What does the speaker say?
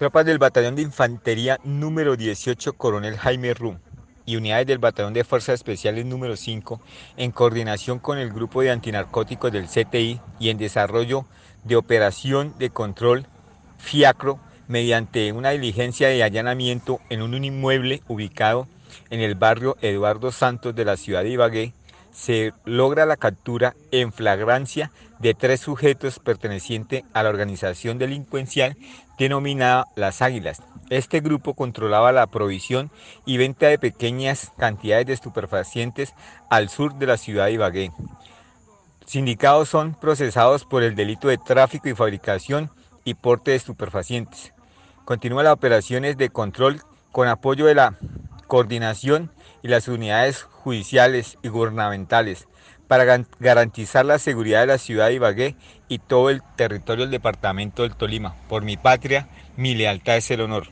Tropas del Batallón de Infantería número 18, Coronel Jaime Rum y unidades del Batallón de Fuerzas Especiales número 5, en coordinación con el Grupo de Antinarcóticos del CTI y en desarrollo de operación de control FIACRO mediante una diligencia de allanamiento en un inmueble ubicado en el barrio Eduardo Santos de la ciudad de Ibagué, se logra la captura en flagrancia de tres sujetos pertenecientes a la organización delincuencial denominada Las Águilas. Este grupo controlaba la provisión y venta de pequeñas cantidades de estupefacientes al sur de la ciudad de Ibagué. Sindicados son procesados por el delito de tráfico y fabricación y porte de estupefacientes. Continúan las operaciones de control con apoyo de la coordinación y las unidades judiciales y gubernamentales para garantizar la seguridad de la ciudad de Ibagué y todo el territorio del departamento del Tolima. Por mi patria, mi lealtad es el honor.